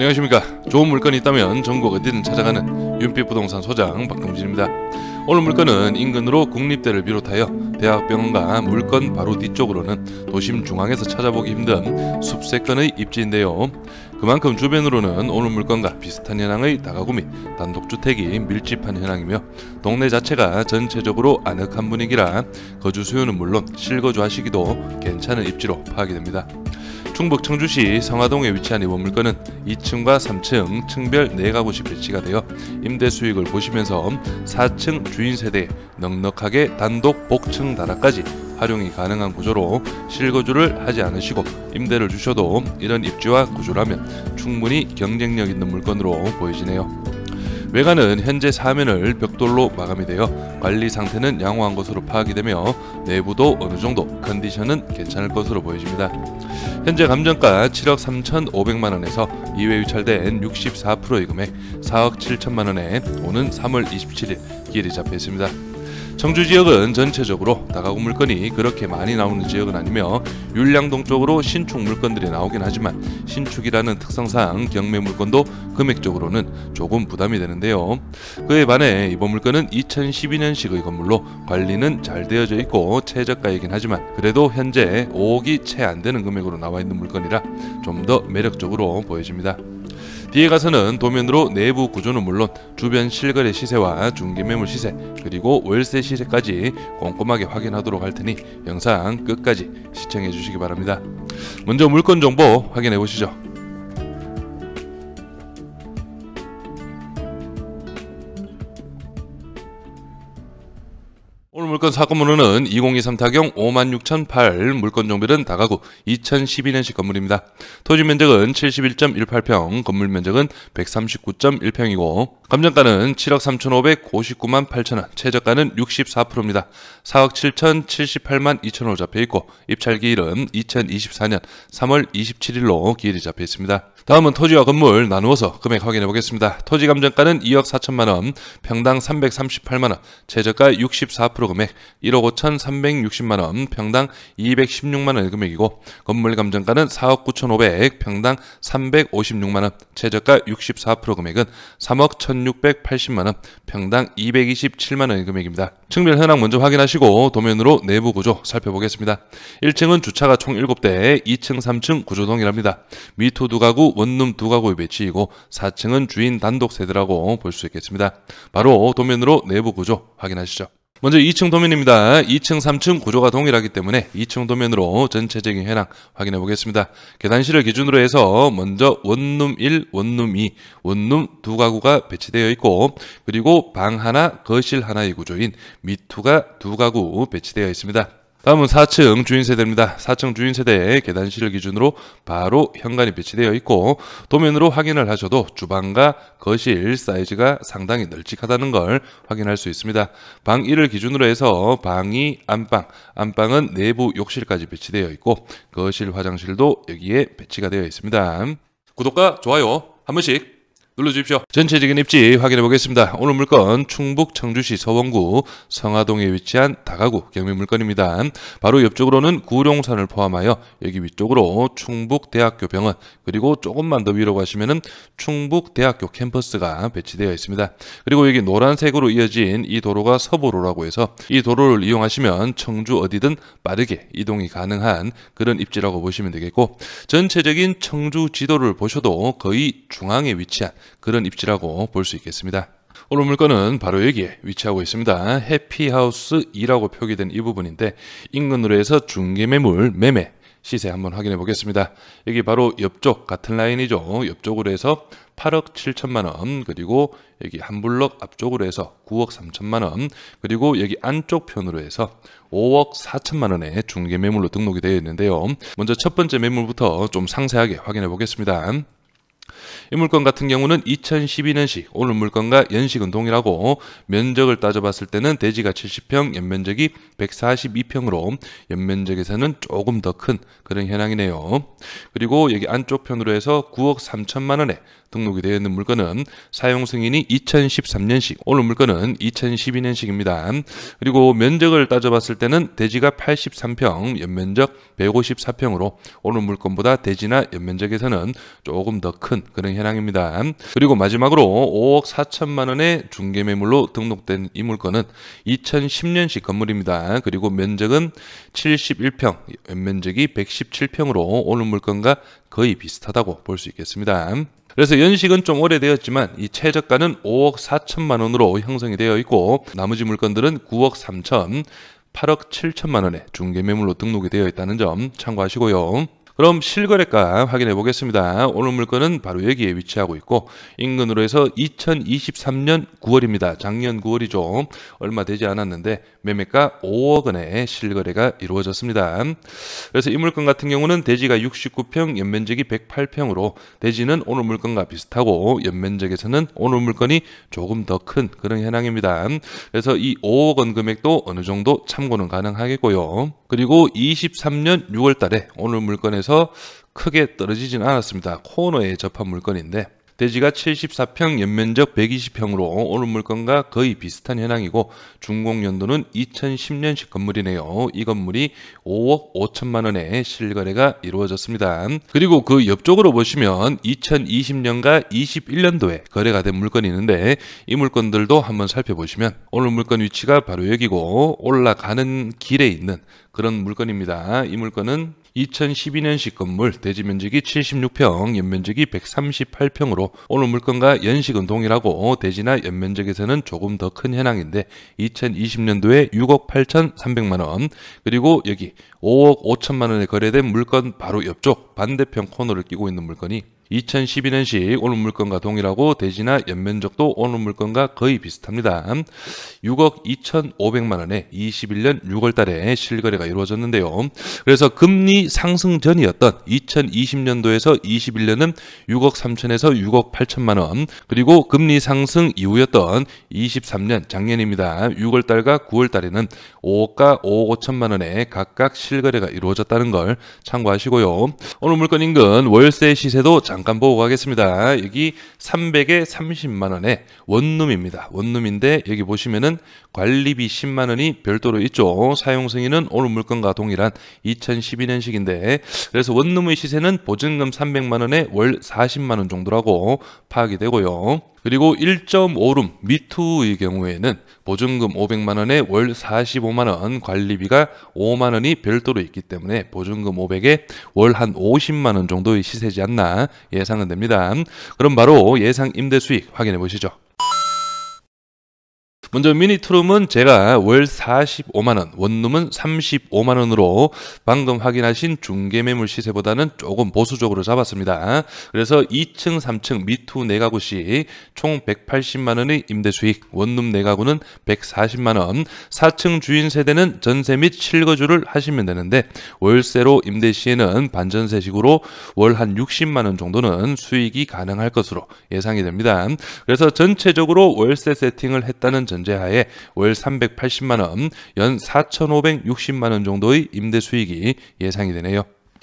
안녕하십니까 좋은 물건이 있다면 전국 어디든 찾아가는 윤빛 부동산 소장 박동진입니다 오늘 물건은 인근으로 국립대를 비롯하여 대학병원과 물건 바로 뒤쪽으로는 도심 중앙에서 찾아보기 힘든 숲세권의 입지인데요 그만큼 주변으로는 오늘 물건과 비슷한 현황의 다가구 및 단독주택이 밀집한 현황이며 동네 자체가 전체적으로 아늑한 분위기라 거주 수요는 물론 실거주 하시기도 괜찮은 입지로 파악이 됩니다 충북 청주시 성화동에 위치한 이번 물건은 2층과 3층 층별 4가구씩 배치가 되어 임대 수익을 보시면서 4층 주인 세대 넉넉하게 단독 복층 다락까지 활용이 가능한 구조로 실거주를 하지 않으시고 임대를 주셔도 이런 입지와 구조라면 충분히 경쟁력 있는 물건으로 보여지네요. 외관은 현재 사면을 벽돌로 마감이 되어 관리 상태는 양호한 것으로 파악이 되며 내부도 어느 정도 컨디션은 괜찮을 것으로 보여집니다. 현재 감정가 7억 3,500만 원에서 2회 유찰된 64%의 금액 4억 7천만 원에 오는 3월 27일 기이 잡혀 있습니다. 청주 지역은 전체적으로 다가구 물건이 그렇게 많이 나오는 지역은 아니며 율량동 쪽으로 신축 물건들이 나오긴 하지만 신축이라는 특성상 경매 물건도 금액적으로는 조금 부담이 되는데요. 그에 반해 이번 물건은 2012년식의 건물로 관리는 잘 되어져 있고 최저가이긴 하지만 그래도 현재 5억이 채 안 되는 금액으로 나와 있는 물건이라 좀 더 매력적으로 보여집니다. 뒤에 가서는 도면으로 내부 구조는 물론 주변 실거래 시세와 중개 매물 시세 그리고 월세 시세까지 꼼꼼하게 확인하도록 할 테니 영상 끝까지 시청해 주시기 바랍니다. 먼저 물건 정보 확인해 보시죠. 물건 사건번호는 2023 타경 56,008 물건 종별은 다가구 2012년식 건물입니다. 토지 면적은 71.18평 건물 면적은 139.1평이고 감정가는 7억 3,559만 8천 원, 최저가는 64%입니다. 4억 7천7 8만 2천 원으로 잡혀 있고 입찰 기일은 2024년 3월 27일로 기일이 잡혀 있습니다. 다음은 토지와 건물 나누어서 금액 확인해 보겠습니다. 토지 감정가는 2억 4천만 원, 평당 338만 원, 최저가 64% 금액 1억 5,360만 원, 평당 216만 원의 금액이고 건물 감정가는 4억 9,500, 평당 356만 원, 최저가 64% 금액은 3억 1 0 1680만원, 평당 227만원의 금액입니다. 층별 현황 먼저 확인하시고 도면으로 내부 구조 살펴보겠습니다. 1층은 주차가 총 7대에 2층, 3층 구조동이랍니다. 미토 두가구, 원룸 두가구의 배치이고 4층은 주인 단독 세대라고 볼 수 있겠습니다. 바로 도면으로 내부 구조 확인하시죠. 먼저 2층 도면입니다. 2층, 3층 구조가 동일하기 때문에 2층 도면으로 전체적인 현황 확인해 보겠습니다. 계단실을 기준으로 해서 먼저 원룸 1, 원룸 2, 원룸 두 가구가 배치되어 있고 그리고 방 하나, 거실 하나의 구조인 미투가 두 가구 배치되어 있습니다. 다음은 4층 주인 세대입니다. 4층 주인 세대의 계단실을 기준으로 바로 현관이 배치되어 있고 도면으로 확인을 하셔도 주방과 거실 사이즈가 상당히 널찍하다는 걸 확인할 수 있습니다. 방 1을 기준으로 해서 방이 안방, 안방은 내부 욕실까지 배치되어 있고 거실 화장실도 여기에 배치가 되어 있습니다. 구독과 좋아요 한 번씩 눌러주십시오. 전체적인 입지 확인해 보겠습니다. 오늘 물건 충북 청주시 서원구 성화동에 위치한 다가구 경매 물건입니다. 바로 옆쪽으로는 구룡산을 포함하여 여기 위쪽으로 충북대학교 병원 그리고 조금만 더 위로 가시면은 충북대학교 캠퍼스가 배치되어 있습니다. 그리고 여기 노란색으로 이어진 이 도로가 서보로라고 해서 이 도로를 이용하시면 청주 어디든 빠르게 이동이 가능한 그런 입지라고 보시면 되겠고 전체적인 청주 지도를 보셔도 거의 중앙에 위치한 그런 입지라고 볼 수 있겠습니다. 오늘 물건은 바로 여기에 위치하고 있습니다. 해피하우스 2라고 표기된 이 부분인데 인근으로 해서 중개매물 매매 시세 한번 확인해 보겠습니다. 여기 바로 옆쪽 같은 라인이죠. 옆쪽으로 해서 8억 7천만 원 그리고 여기 한 블럭 앞쪽으로 해서 9억 3천만 원 그리고 여기 안쪽 편으로 해서 5억 4천만 원의 중개 매물로 등록이 되어 있는데요. 먼저 첫 번째 매물부터 좀 상세하게 확인해 보겠습니다. 이 물건 같은 경우는 2012년식 오늘 물건과 연식은 동일하고 면적을 따져봤을 때는 대지가 70평, 연면적이 142평으로 연면적에서는 조금 더 큰 그런 현황이네요. 그리고 여기 안쪽 편으로 해서 9억 3천만 원에 등록이 되어 있는 물건은 사용 승인이 2013년식, 오늘 물건은 2012년식입니다. 그리고 면적을 따져봤을 때는 대지가 83평, 연면적 154평으로 오늘 물건보다 대지나 연면적에서는 조금 더큰 있는 그런 현황입니다. 그리고 마지막으로 5억 4천만 원의 중개 매물로 등록된 이 물건은 2010년식 건물입니다. 그리고 면적은 71평, 면적이 117평으로 오는 물건과 거의 비슷하다고 볼 수 있겠습니다. 그래서 연식은 좀 오래되었지만 이 최저가는 5억 4천만 원으로 형성이 되어 있고 나머지 물건들은 9억 3천, 8억 7천만 원의 중개 매물로 등록이 되어 있다는 점 참고하시고요. 그럼 실거래가 확인해 보겠습니다. 오늘 물건은 바로 여기에 위치하고 있고 인근으로 해서 2023년 9월입니다. 작년 9월이죠. 얼마 되지 않았는데 매매가 5억 원의 실거래가 이루어졌습니다. 그래서 이 물건 같은 경우는 대지가 69평, 연면적이 108평으로 대지는 오늘 물건과 비슷하고 연면적에서는 오늘 물건이 조금 더 큰 그런 현황입니다. 그래서 이 5억 원 금액도 어느 정도 참고는 가능하겠고요. 그리고 23년 6월 달에 오늘 물건에서 크게 떨어지진 않았습니다. 코너에 접한 물건인데 대지가 74평 연면적 120평으로 오른 물건과 거의 비슷한 현황이고 준공 연도는 2010년식 건물이네요. 이 건물이 5억 5천만 원에 실거래가 이루어졌습니다. 그리고 그 옆쪽으로 보시면 2020년과 21년도에 거래가 된 물건이 있는데 이 물건들도 한번 살펴보시면 오늘 물건 위치가 바로 여기고 올라가는 길에 있는 그런 물건입니다. 이 물건은 2012년식 건물 대지 면적이 76평, 연면적이 138평으로 오늘 물건과 연식은 동일하고 대지나 연면적에서는 조금 더 큰 현황인데 2020년도에 6억 8,300만 원 그리고 여기 5억 5천만 원에 거래된 물건 바로 옆쪽 반대편 코너를 끼고 있는 물건이 2012년식 오늘 물건과 동일하고 대지나 연면적도 오늘 물건과 거의 비슷합니다. 6억 2,500만 원에 21년 6월 달에 실거래가 이루어졌는데요. 그래서 금리 상승 전이었던 2020년도에서 21년은 6억 3천에서 6억 8천만 원 그리고 금리 상승 이후였던 23년 작년입니다. 6월 달과 9월 달에는 5억과 5억 5천만 원에 각각 실거래가 이루어졌다는 걸 참고하시고요. 오늘 물건 인근 월세 시세도 장 잠깐 보고 가겠습니다. 여기 300에 30만 원에 원룸입니다. 원룸인데 여기 보시면은 관리비 10만 원이 별도로 있죠. 사용 승인은 오늘 물건과 동일한 2012년식인데 그래서 원룸의 시세는 보증금 300만 원에 월 40만 원 정도라고 파악이 되고요. 그리고 1.5룸 미투의 경우에는 보증금 500만 원에 월 45만 원, 관리비가 5만 원이 별도로 있기 때문에 보증금 500에 월 한 50만 원 정도의 시세지 않나 예상은 됩니다. 그럼 바로 예상 임대 수익 확인해 보시죠. 먼저 미니 트룸은 제가 월 45만원, 원룸은 35만원으로 방금 확인하신 중개 매물 시세보다는 조금 보수적으로 잡았습니다. 그래서 2층, 3층 미투 4가구 시 총 180만원의 임대 수익, 원룸 4가구는 140만원, 4층 주인 세대는 전세 및 실거주를 하시면 되는데 월세로 임대 시에는 반전세식으로 월 한 60만원 정도는 수익이 가능할 것으로 예상이 됩니다. 그래서 전체적으로 월세 세팅을 했다는 전 전제하에 월 380만 원, 연 4,560만 원 정도의 임대 수익이 예상이 되네요.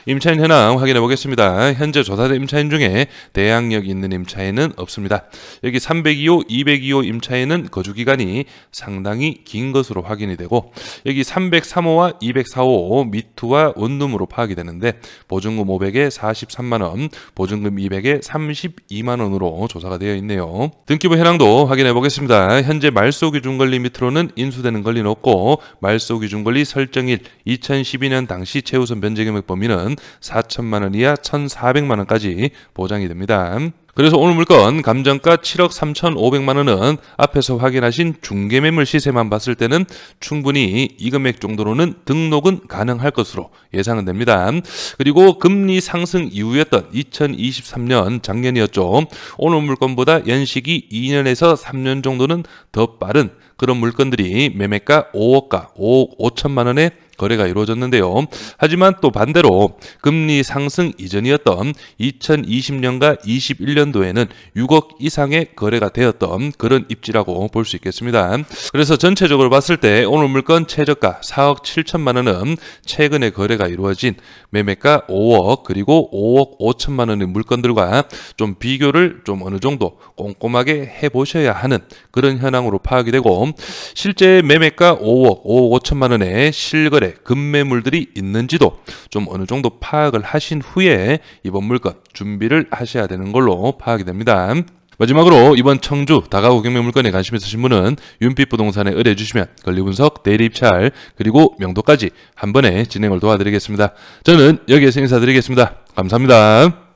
임차인 현황 확인해 보겠습니다. 현재 조사된 임차인 중에 대항력 있는 임차인은 없습니다. 여기 302호, 202호 임차인은 거주 기간이 상당히 긴 것으로 확인이 되고 여기 303호와 204호 미투와 원룸으로 파악이 되는데 보증금 500에 43만 원, 보증금 200에 32만 원으로 조사가 되어 있네요. 등기부 현황도 확인해 보겠습니다. 현재 말소 기준 권리 밑으로는 인수되는 권리는 없고 말소 기준 권리 설정일 2012년 당시 최우선 변제금액 범위는 4천만 원 이하 1,400만 원까지 보장이 됩니다. 그래서 오늘 물건 감정가 7억 3,500만 원은 앞에서 확인하신 중개 매물 시세만 봤을 때는 충분히 이 금액 정도로는 등록은 가능할 것으로 예상은 됩니다. 그리고 금리 상승 이후였던 2023년 작년이었죠. 오늘 물건보다 연식이 2년에서 3년 정도는 더 빠른 그런 물건들이 매매가 5억가 5억 5천만 원에 거래가 이루어졌는데요. 하지만 또 반대로 금리 상승 이전이었던 2020년과 21년도에는 6억 이상의 거래가 되었던 그런 입지라고 볼 수 있겠습니다. 그래서 전체적으로 봤을 때 오늘 물건 최저가 4억 7천만 원은 최근에 거래가 이루어진 매매가 5억 그리고 5억 5천만 원의 물건들과 좀 비교를 좀 어느 정도 꼼꼼하게 해보셔야 하는 그런 현황으로 파악이 되고 실제 매매가 5억 5억 5천만 원의 실거래 거래 네, 금매물들이 있는지도 좀 어느 정도 파악을 하신 후에 이번 물건 준비를 하셔야 되는 걸로 파악이 됩니다. 마지막으로 이번 청주 다가구 경매 물건에 관심 있으신 분은 윤빛 부동산에 의뢰해 주시면 권리 분석, 대리 입찰, 그리고 명도까지 한 번에 진행을 도와드리겠습니다. 저는 여기에서 인사드리겠습니다. 감사합니다.